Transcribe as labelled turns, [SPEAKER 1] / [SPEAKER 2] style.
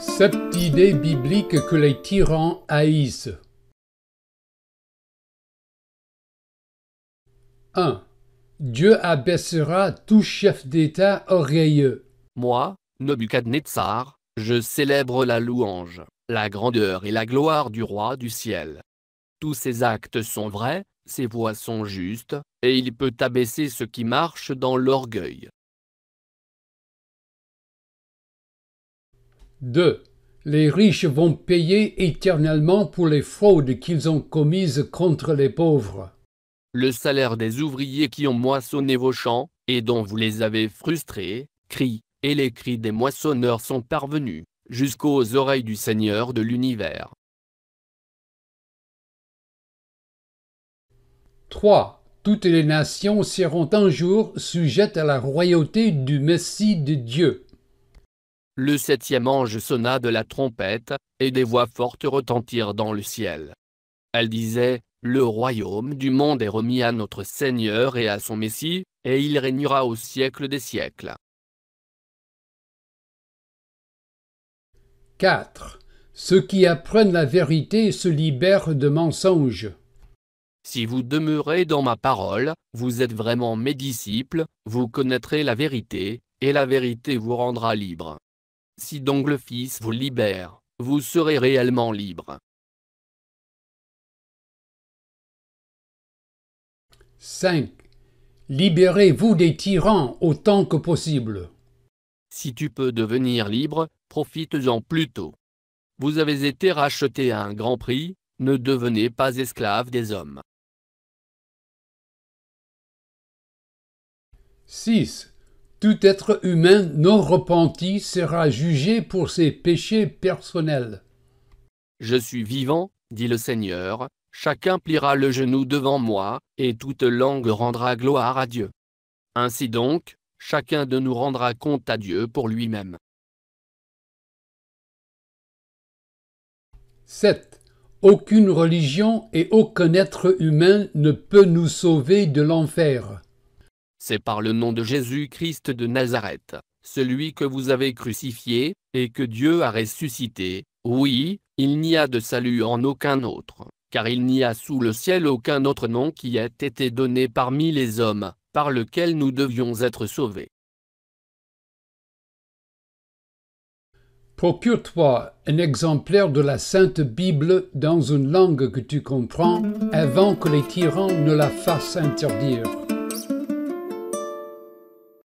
[SPEAKER 1] Cette idée biblique que les tyrans haïssent.
[SPEAKER 2] 1. Dieu abaissera tout chef d'État orgueilleux. Moi, Nebuchadnezzar, je célèbre la louange, la grandeur et la gloire du roi du ciel. Tous ses actes sont vrais, ses voies sont
[SPEAKER 3] justes, et il peut abaisser ce qui marche dans l'orgueil.
[SPEAKER 1] 2. Les riches vont payer éternellement pour les fraudes qu'ils ont commises contre les pauvres.
[SPEAKER 2] Le salaire des ouvriers qui ont moissonné vos champs, et dont vous les avez frustrés,
[SPEAKER 3] crie, et les cris des moissonneurs sont parvenus, jusqu'aux oreilles du Seigneur de l'univers. 3.
[SPEAKER 1] Toutes les nations seront un jour sujettes à la royauté du Messie
[SPEAKER 2] de Dieu. Le septième ange sonna de la trompette, et des voix fortes retentirent dans le ciel. Elle disait, Le royaume du monde est remis
[SPEAKER 3] à notre Seigneur et à son Messie, et il régnera au siècle des siècles. 4. Ceux qui
[SPEAKER 1] apprennent la vérité se libèrent de mensonges.
[SPEAKER 3] Si vous demeurez dans
[SPEAKER 2] ma parole, vous êtes vraiment mes disciples, vous connaîtrez la vérité, et la
[SPEAKER 3] vérité vous rendra libre. Si donc le Fils vous libère, vous serez réellement libre. « 5. Libérez-vous des tyrans autant que possible.
[SPEAKER 2] Si tu peux devenir libre, profites-en plus tôt. Vous avez été
[SPEAKER 3] racheté à un grand prix, ne devenez pas esclave des hommes. 6. Tout être humain
[SPEAKER 1] non repenti sera jugé pour ses péchés personnels.
[SPEAKER 2] Je suis vivant, dit le Seigneur, chacun pliera le genou devant moi, et
[SPEAKER 3] toute langue rendra gloire à Dieu. Ainsi donc, chacun de nous rendra compte à Dieu pour lui-même. 7. Aucune religion et aucun être humain ne peut nous
[SPEAKER 1] sauver de l'enfer.
[SPEAKER 2] C'est par le nom de Jésus-Christ de Nazareth, celui que vous avez crucifié, et que Dieu a ressuscité, oui, il n'y a de salut en aucun autre, car il n'y a sous le ciel aucun autre nom qui ait été
[SPEAKER 3] donné parmi les hommes, par lequel nous devions être sauvés.
[SPEAKER 1] Procure-toi un exemplaire de la Sainte Bible dans une langue que tu comprends avant que les tyrans ne la fassent interdire.